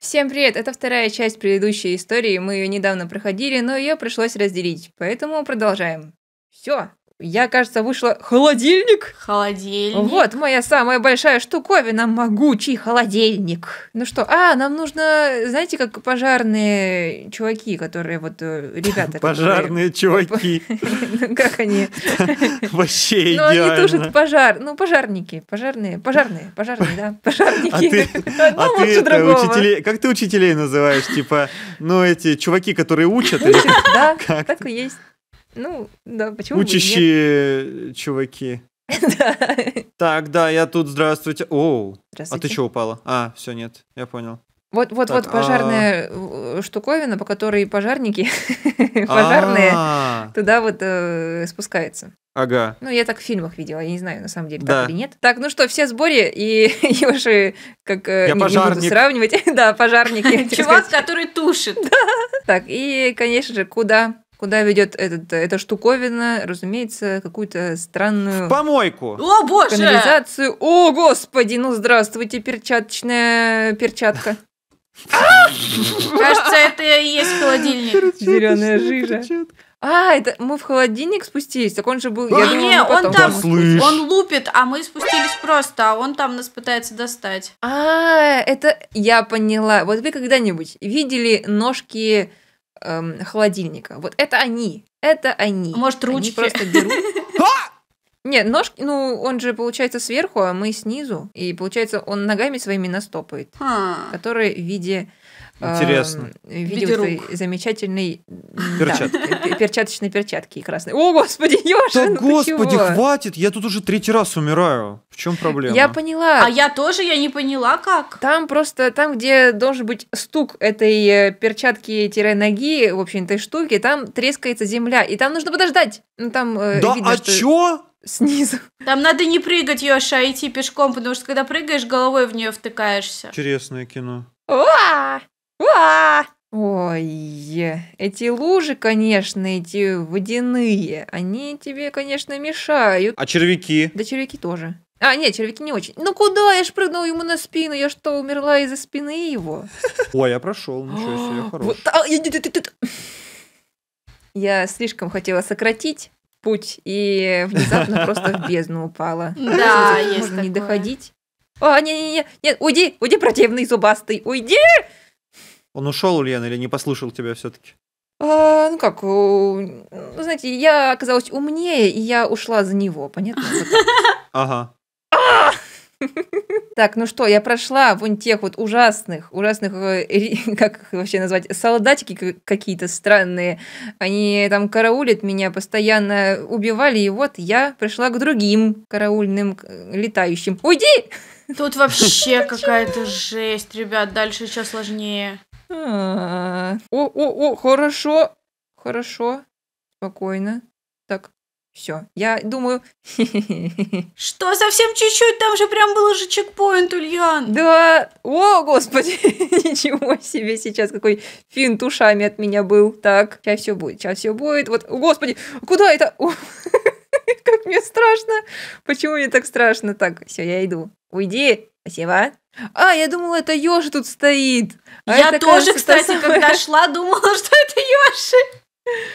Всем привет! Это вторая часть предыдущей истории, мы ее недавно проходили, но ее пришлось разделить, поэтому продолжаем. Все, я, кажется, вышла холодильник. Холодильник. Вот моя самая большая штуковина, могучий холодильник. Ну что, а, нам нужно, знаете, как пожарные чуваки, которые вот э, ребята. Пожарные чуваки. Ну, как они? Вообще идеально. Ну, они тушат пожар. Ну, пожарники, пожарные, пожарные, пожарные, да, а пожарники. А ты учителей, как ты учителей называешь? Типа, ну, эти чуваки, которые учат? Да, так и есть. Ну, да, почему Учащие чуваки. Так, да, я тут, здравствуйте. Оу, а ты что упала? А, все, нет, я понял. Вот, вот, так, вот а пожарная а... штуковина, по которой пожарники, пожарные, а. туда вот э, спускаются. Ага. Ну, я так в фильмах видела, я не знаю, на самом деле, да. так или нет. Так, ну что, все в сборе, и Ёши, как не, э, не буду сравнивать, да, пожарники. Чувак, который тушит. Так, и, конечно же, куда куда ведет этот, эта штуковина, разумеется, какую-то странную... В помойку! О, боже! Канализацию. О, господи, ну здравствуйте, перчаточная перчатка. Кажется, это и есть холодильник. Зеленая жижа. А, это мы в холодильник спустились, так он же был... я а, не, он там, он лупит, а мы спустились просто, а он там нас пытается достать. А, это я поняла. Вот вы когда-нибудь видели ножки эм, холодильника. Вот это они. Это они. Может, ручки? Они просто берут. А! Нет, нож, ну, он же, получается, сверху, а мы снизу. И, получается, он ногами своими нас а. Которые в виде Интересно. Эм, э, видел этой замечательной Перчат. да, перчаточной перчатки и красные. О, господи, Ёшин, Да, ну господи, чего? хватит, я тут уже третий раз умираю. В чем проблема? Я поняла. А я тоже, я не поняла, как. Там просто, там, где должен быть стук этой э, перчатки-ноги, в общем, этой штуки, там трескается земля, и там нужно подождать. Ну, там э, Да, видно, а что... чё? снизу. Там надо не прыгать, Ёша, а идти пешком, потому что когда прыгаешь, головой в нее втыкаешься. Интересное кино. А! Ой, эти лужи, конечно, эти водяные, они тебе, конечно, мешают. А червяки? Да червяки тоже. А, нет, червяки не очень. Ну куда? Я ж прыгнул ему на спину. Я что, умерла из-за спины его? Ой, я прошел. Ничего себе, я хорош. А, я, слишком хотела сократить путь и внезапно просто в бездну упала. Да, есть не доходить. А, не-не-не, нет, уйди, уйди, противный зубастый, уйди! Он ушел, Ульяна, или не послушал тебя все-таки? А, ну как, ну, знаете, я оказалась умнее, и я ушла за него, понятно? Ага. Так, ну что, я прошла вон тех вот ужасных, ужасных, э, как их вообще назвать, солдатики какие-то странные. Они там караулят меня, постоянно убивали, и вот я пришла к другим караульным летающим. Уйди! Тут вообще какая-то жесть, ребят, дальше еще сложнее. А, о, о, о, хорошо, хорошо, спокойно. Так, все, я думаю... Что, совсем чуть-чуть? Там же прям был же чекпоинт, Ульян. Да, о, господи, ничего себе сейчас, какой финт ушами от меня был. Так, сейчас все будет, сейчас все будет. Вот, господи, куда это? как мне страшно. Почему мне так страшно? Так, все, я иду. Уйди, Спасибо. А, я думала, это Ёжи тут стоит. А я тоже, кажется, кстати, когда шла, думала, что это Ёжи.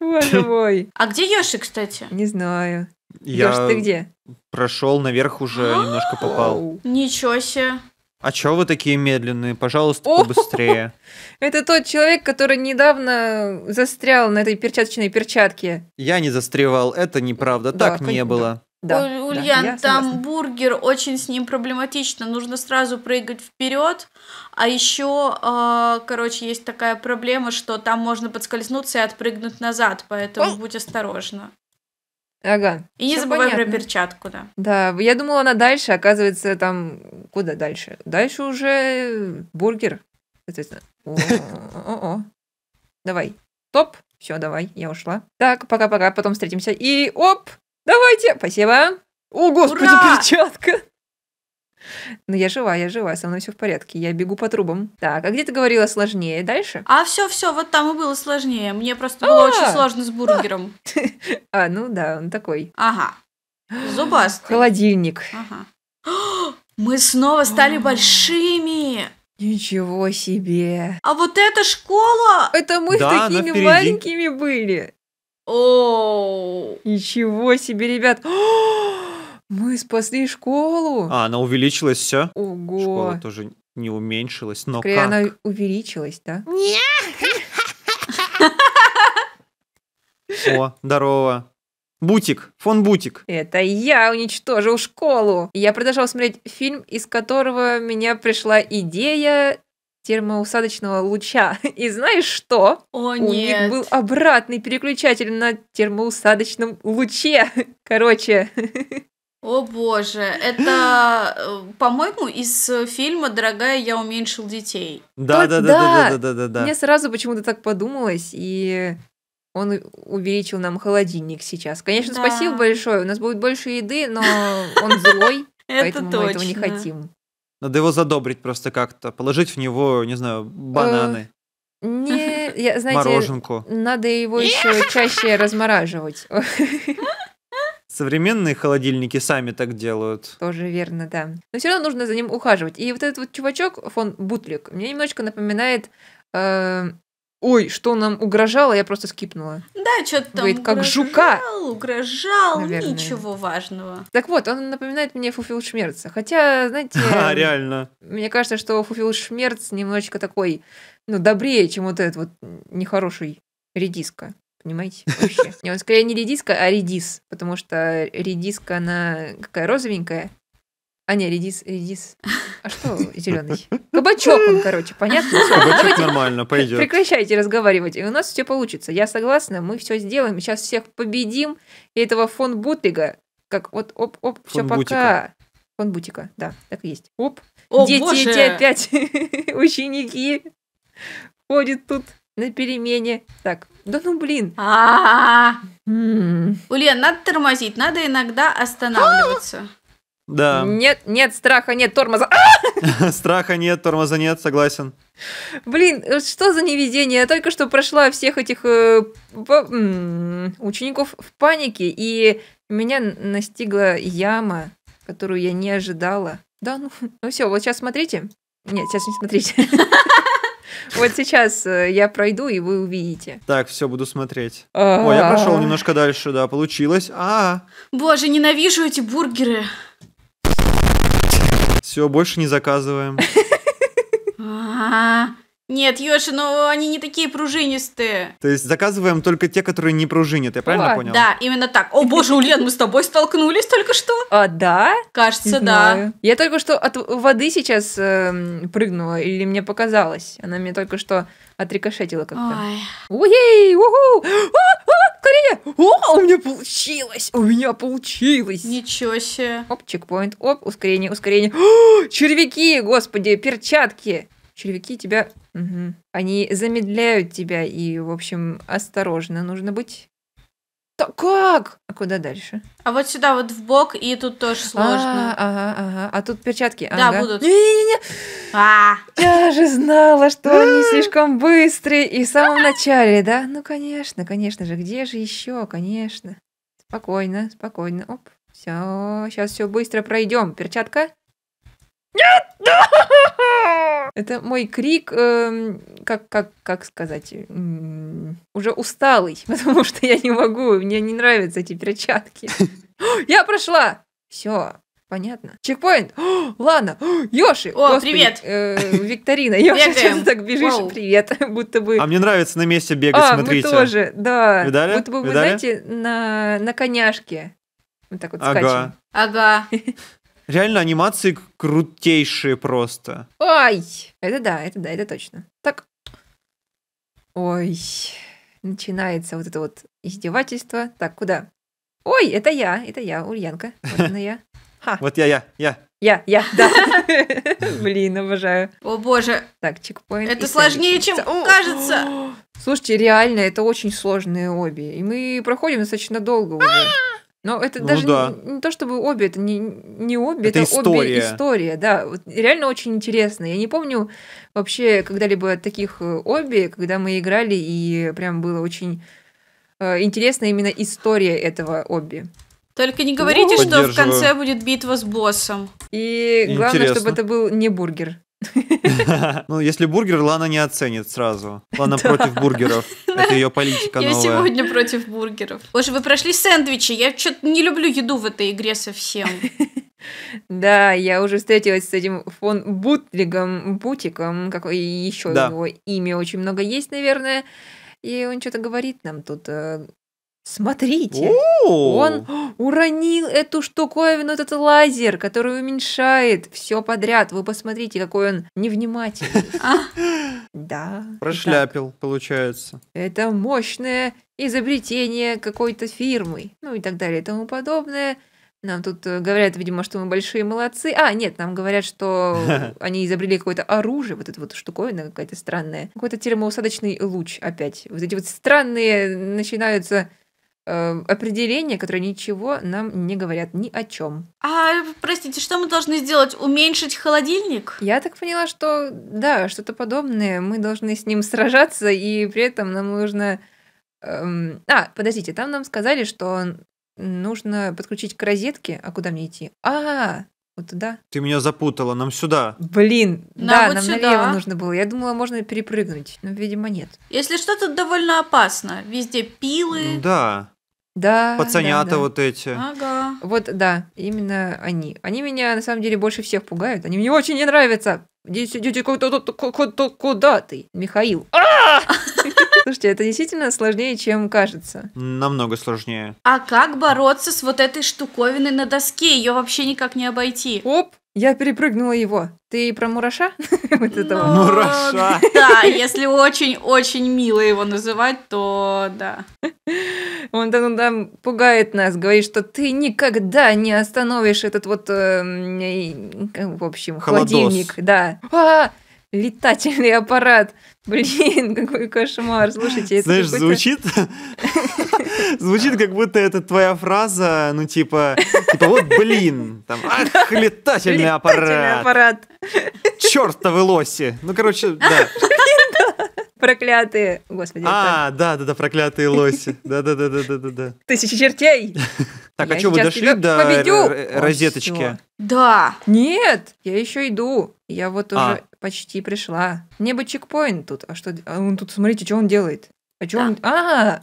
Боже мой. А где Ёши, кстати? Не знаю. Я Ёж, ты где? Прошел наверх уже немножко попал. Ничего себе. А чё вы такие медленные? Пожалуйста, побыстрее. Это тот человек, который недавно застрял на этой перчаточной перчатке. Я не застревал, это неправда, так не было. Да, У, Ульян, да, там бургер очень с ним проблематично, нужно сразу прыгать вперед. А еще, э, а, короче, есть такая проблема, что там можно подскользнуться и отпрыгнуть назад, поэтому Ой. будь осторожна. Ага. И не забывай понятно. про перчатку, да. Да, я думала, она дальше, оказывается, там куда дальше? Дальше уже бургер, соответственно. О-о-о. Давай. Топ. Все, давай, я ушла. Так, пока-пока, потом встретимся. И оп, Давайте! Спасибо! О, господи, Ура! перчатка! Но ну, я жива, я жива, со мной все в порядке, я бегу по трубам. Так, а где ты говорила сложнее? Дальше? А все, все, вот там и было сложнее. Мне просто а! было очень сложно с бургером. А, ну да, он такой. Ага. Зубастый. Холодильник. Ага. Мы снова стали а. большими. Ничего себе. А вот эта школа! Это мы да, такими маленькими были. О! Ничего себе, ребят! Мы спасли школу! А, она увеличилась все? Ого! Школа тоже не уменьшилась, но Скорее, как? она увеличилась, да? О, здорово. Бутик, фон Бутик. Это я уничтожил школу. Я продолжал смотреть фильм, из которого меня пришла идея термоусадочного луча. И знаешь что? О, У нет. них был обратный переключатель на термоусадочном луче. Короче. О боже, это, э, по-моему, из э, фильма «Дорогая, я уменьшил детей». Да, да, да, да, да, да, да, да. Мне сразу почему-то так подумалось, и он увеличил нам холодильник сейчас. Конечно, да. спасибо большое, у нас будет больше еды, но он злой, поэтому мы этого не хотим. Надо его задобрить просто как-то, положить в него, не знаю, бананы. Э, не, я, знаете, Мороженку. надо его еще чаще размораживать. Современные холодильники сами так делают. Тоже верно, да. Но все равно нужно за ним ухаживать. И вот этот вот чувачок, фон Бутлик, мне немножечко напоминает э, Ой, что нам угрожало, я просто скипнула. Да, что-то там Говорит, как угрожал, жука. угрожал, Наверное. ничего важного. Так вот, он напоминает мне Фуфил Шмерца. Хотя, знаете... А, реально. Мне кажется, что Фуфил Шмерц немножечко такой, ну, добрее, чем вот этот вот нехороший редиска. Понимаете? Вообще. И он скорее не редиска, а редис. Потому что редиска, она какая розовенькая. А, не, редис, редис. А что зеленый? Кабачок он, короче, понятно? Кабачок Давайте нормально, пойдет. Прекращайте разговаривать, и у нас все получится. Я согласна, мы все сделаем, сейчас всех победим, и этого фон Бутыга, как вот оп-оп, все пока. Фон Бутика, да, так и есть. Оп, О, дети эти опять, ученики, ходят тут на перемене. Так, да ну блин. а а надо тормозить, надо иногда останавливаться. Да. Нет, нет страха, нет тормоза. А! Страха нет, тормоза нет, согласен. Блин, э, что за невезение? Я только что прошла всех этих э, учеников в панике, и меня настигла яма, которую я не ожидала. Да, ну, ну все, вот сейчас смотрите. Нет, сейчас не смотрите. Вот сейчас я пройду, и вы увидите. Так, все, буду смотреть. А. О, я прошел немножко дальше, да, получилось. А. Боже, ненавижу эти бургеры. Все, больше не заказываем. А, нет, Йоши, но ну, они не такие пружинистые. То есть заказываем только те, которые не пружинят, я правильно понял? Да, именно так. О боже, Ульян, мы с тобой столкнулись только что. А, да? Кажется, да. Я только что от воды сейчас эм, прыгнула, или мне показалось. Она мне только что отрикошетила как-то. Ой! уху! А, а, Корея! О, а у меня получилось! У меня получилось! Ничего себе! Оп, чекпоинт, оп, ускорение, ускорение. О, червяки, господи, перчатки! червяки тебя... Угу. Они замедляют тебя, и, в общем, осторожно нужно быть. Так как? А куда дальше? А вот сюда вот в бок, и тут тоже а, сложно. А, ага, ага. А тут перчатки. Да, будут. Не-не-не. А. Я же знала, что они слишком быстрые. И в самом начале, да? Ну, конечно, конечно же. Где же еще? Конечно. Спокойно, спокойно. Оп. Все, сейчас все быстро пройдем. Перчатка? Нет! Это мой крик, э, как, как, как сказать, уже усталый, потому что я не могу, мне не нравятся эти перчатки. Я прошла! Все, понятно. Чекпоинт. ладно. О, Йоши. О, привет. Э, викторина. Йоши, что ты так бежишь? Привет. Будто бы... А мне нравится на месте бегать, а, смотрите. мы тоже, да. Видали? Будто бы, знаете, на, на коняшке. Вот так вот ага. скачем. Ага. Реально анимации крутейшие просто. Ой, это да, это да, это точно. Так. Ой, начинается вот это вот издевательство. Так, куда? Ой, это я, это я, Ульянка. Вот она я. Ха. Вот я, я, я. Я, я, да. Блин, обожаю. О боже. Так, чекпоинт. Это сложнее, чем кажется. Слушайте, реально, это очень сложные обе. И мы проходим достаточно долго уже. Но это ну, даже да. не, не то чтобы обе, это не, не обе, это, это история. обе история, да. Вот реально очень интересно. Я не помню вообще когда-либо таких э, обе, когда мы играли, и прям было очень э, интересна именно история этого обе. Только не говорите, ну, что в конце будет битва с боссом. И главное, чтобы это был не бургер. Ну, если бургер, Лана не оценит сразу. Лана против бургеров. Это ее политика новая. Я сегодня против бургеров. Боже, вы прошли сэндвичи. Я что-то не люблю еду в этой игре совсем. Да, я уже встретилась с этим фон Бутлигом, Бутиком, Какое еще его имя очень много есть, наверное. И он что-то говорит нам тут, э, Смотрите, он уронил эту штуковину, этот лазер, который уменьшает все подряд. Вы посмотрите, какой он невнимательный. А? Да. Прошляпил, получается. Это мощное изобретение какой-то фирмы, ну и так далее и тому подобное. Нам тут э, говорят, видимо, что мы большие молодцы. А, нет, нам говорят, что они изобрели какое-то оружие, вот эта вот штуковина какая-то странная. Какой-то термоусадочный луч опять. Вот эти вот странные начинаются Э, определения, которые ничего нам не говорят ни о чем. А, простите, что мы должны сделать? Уменьшить холодильник? Я так поняла, что да, что-то подобное. Мы должны с ним сражаться, и при этом нам нужно... Эм... А, подождите, там нам сказали, что нужно подключить к розетке. А куда мне идти? А, вот туда. Ты меня запутала, нам сюда. Блин, нам да, вот нам сюда. налево нужно было. Я думала, можно перепрыгнуть, но, видимо, нет. Если что, тут довольно опасно. Везде пилы. Да. Да. Пацанята да, да. вот эти. Ага. Вот, да, именно они. Они меня на самом деле больше всех пугают. Они мне очень не нравятся. Куда ты, Михаил? А! Слушайте, это действительно сложнее, чем кажется. Намного сложнее. А как бороться с вот этой штуковиной на доске? Ее вообще никак не обойти. Оп, я перепрыгнула его. Ты про мураша? вот этого. Но... Ну, мураша. Ну да, если очень-очень мило его называть, то да. Он там, там пугает нас, говорит, что ты никогда не остановишь этот вот, э, в общем, Холодос. холодильник. Да. А -а -а! летательный аппарат. Блин, какой кошмар. Слушайте, это Знаешь, звучит... Звучит, как будто это твоя фраза, ну, типа, типа вот блин, там, ах, летательный аппарат. Летательный аппарат. Чёртовы лоси. Ну, короче, да. Проклятые, господи. А, да, да, да, проклятые лоси. Да, да, да, да, да, да, да. Тысячи чертей. Так, а я а что, вы дошли до розеточки? Да. Нет, я еще иду. Я вот а. уже почти пришла. Мне бы чекпоинт тут. А что? А он тут, смотрите, что он делает. А что он... А,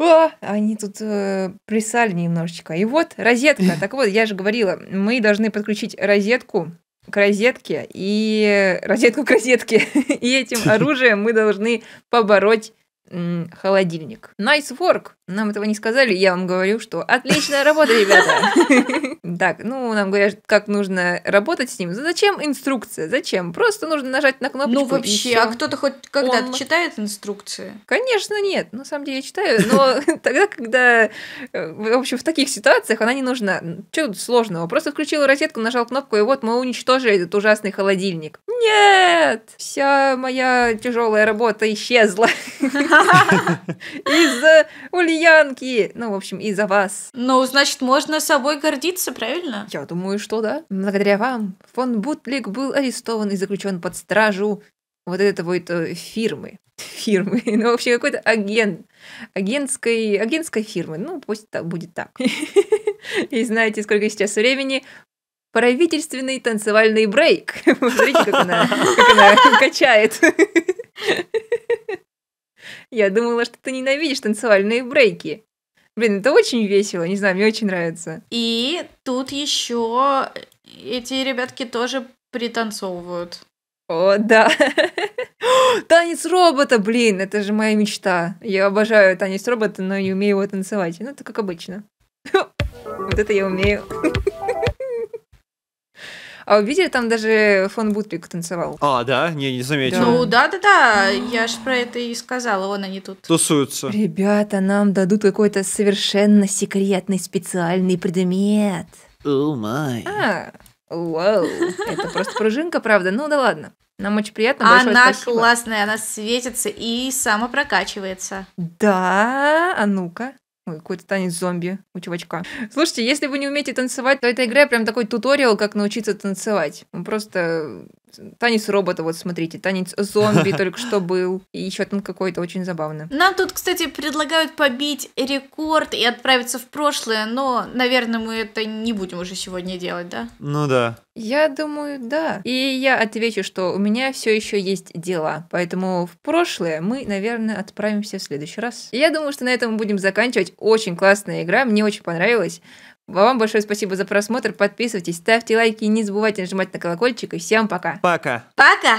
о, они тут э, присали немножечко. И вот розетка. Так вот, я же говорила, мы должны подключить розетку к розетке и э, розетку к розетке. И этим оружием мы должны побороть холодильник. Nice work! Нам этого не сказали, я вам говорю, что отличная работа, ребята! Так, ну, нам говорят, как нужно работать с ним. Зачем инструкция? Зачем? Просто нужно нажать на кнопочку. Ну, вообще, а кто-то хоть когда-то читает инструкции? Конечно, нет. На самом деле, я читаю, но тогда, когда... Э, в общем, в таких ситуациях она не нужна. Чего тут сложного? Просто включил розетку, нажал кнопку, и вот мы уничтожили этот ужасный холодильник. Нет! Вся моя тяжелая работа исчезла. Из-за Ульянки. Ну, в общем, из-за вас. Ну, значит, можно собой гордиться, правильно? Я думаю, что да. Благодаря вам фон Бутлик был арестован и заключен под стражу вот этой вот э, фирмы. Фирмы. Ну, вообще, какой-то агент. Агентской, агентской фирмы. Ну, пусть так, будет так. И знаете, сколько сейчас времени? Правительственный танцевальный брейк. Смотрите, как она, как она качает. Я думала, что ты ненавидишь танцевальные брейки. Блин, это очень весело, не знаю, мне очень нравится. И тут еще э, эти ребятки тоже пританцовывают. О, да. танец робота, блин, это же моя мечта. Я обожаю танец робота, но не умею его танцевать. Ну, это как обычно. вот это я умею. А видели, там даже фон Бутрик танцевал. А, да? Не, не заметил. Ну, да-да-да, я ж про это и сказала, вон они тут. Тусуются. Ребята, нам дадут какой-то совершенно секретный специальный предмет. О, oh май. А, вау, это просто пружинка, правда? Ну да ладно. Нам очень приятно. Большое она спасибо. классная, она светится и самопрокачивается. Да, а ну-ка. Ой, какой-то танец зомби у чувачка. Слушайте, если вы не умеете танцевать, то эта игра прям такой туториал, как научиться танцевать. он ну, Просто Танец робота, вот смотрите, танец зомби только что был. И еще там какой-то очень забавный. Нам тут, кстати, предлагают побить рекорд и отправиться в прошлое, но, наверное, мы это не будем уже сегодня делать, да? Ну да. Я думаю, да. И я отвечу, что у меня все еще есть дела. Поэтому в прошлое мы, наверное, отправимся в следующий раз. И я думаю, что на этом мы будем заканчивать. Очень классная игра, мне очень понравилась. Вам большое спасибо за просмотр. Подписывайтесь, ставьте лайки, и не забывайте нажимать на колокольчик. И всем пока. Пока. Пока.